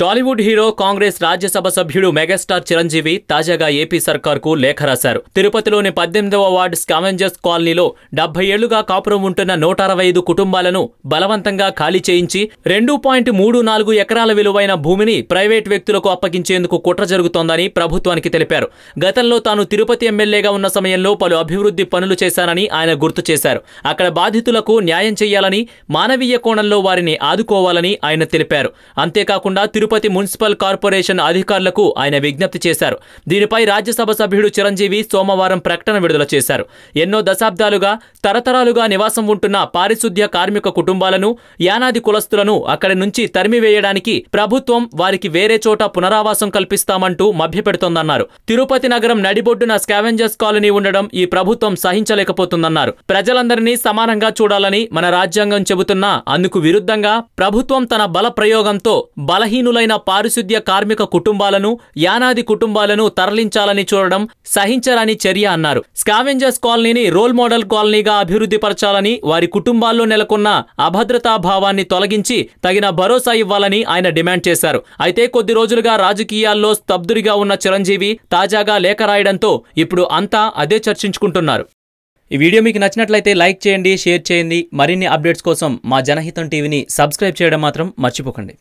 Tollywood hero Congress Rajya Sabha సభ్యుడు megastar Chiranjeevi తాజాగా AP సర్కార్కు లేఖ రాశారు తిరుపతిలోని పద్దెనిమిదవ వార్డు స్కావెంజర్స్ కాలనీలో డెబ్బై ఏళ్లుగా కాపురం ఉంటున్న నూట అరవై ఐదు కుటుంబాలను బలవంతంగా ఖాళీ చేయించి రెండు పాయింట్ మూడు నాలుగు ఎకరాల విలువైన భూమిని ప్రైవేట్ వ్యక్తులకు అప్పగించేందుకు కుట్ర జరుగుతోందని ప్రభుత్వానికి తెలిపారు గతంలో తాను తిరుపతి ఎమ్మెల్యేగా ఉన్న సమయంలో పలు అభివృద్ధి పనులు చేశానని ఆయన గుర్తు చేశారు అక్కడ బాధితులకు న్యాయం చేయాలని మానవీయ కోణంలో వారిని ఆదుకోవాలని ఆయన తెలిపారు అంతేకాకుండా తిరుపతి మున్సిపల్ కార్పొరేషన్ అధికారులకు ఆయన విజ్ఞప్తి చేశారు దీనిపై రాజ్యసభ సభ్యుడు చిరంజీవి సోమవారం ప్రకటన విడుదల చేశారు ఎన్నో దశాబ్దాలుగా తరతరాలుగా నివాసం ఉంటున్న పారిశుద్ధ్య కార్మిక కుటుంబాలను యానాది కులస్తులను అక్కడి నుంచి తరిమివేయడానికి ప్రభుత్వం వారికి వేరే చోట పునరావాసం కల్పిస్తామంటూ మభ్యపెడుతోందన్నారు తిరుపతి నగరం నడిబొడ్డున స్కావెంజర్స్ కాలనీ ఉండడం ఈ ప్రభుత్వం సహించలేకపోతుందన్నారు ప్రజలందరినీ సమానంగా చూడాలని మన రాజ్యాంగం చెబుతున్నా అందుకు విరుద్ధంగా ప్రభుత్వం తన బల ప్రయోగంతో బలహీనుల అర్హులైన పారిశుద్ధ్య కార్మిక కుటుంబాలను యానాది కుటుంబాలను తరలించాలని చూడడం సహించరాని చర్య అన్నారు స్కావెంజర్స్ కాలనీని రోల్ మోడల్ కాలనీగా అభివృద్ధి పరచాలని వారి కుటుంబాల్లో నెలకొన్న అభద్రతా భావాన్ని తొలగించి తగిన భరోసా ఇవ్వాలని ఆయన డిమాండ్ చేశారు అయితే కొద్ది రోజులుగా రాజకీయాల్లో స్తబ్దుడిగా ఉన్న చిరంజీవి తాజాగా లేఖ రాయడంతో ఇప్పుడు అంతా అదే చర్చించుకుంటున్నారు ఈ వీడియో మీకు నచ్చినట్లయితే లైక్ చేయండి షేర్ చేయండి మరిన్ని అప్డేట్స్ కోసం మా జనహితం టీవీని సబ్స్క్రైబ్ చేయడం మాత్రం మర్చిపోకండి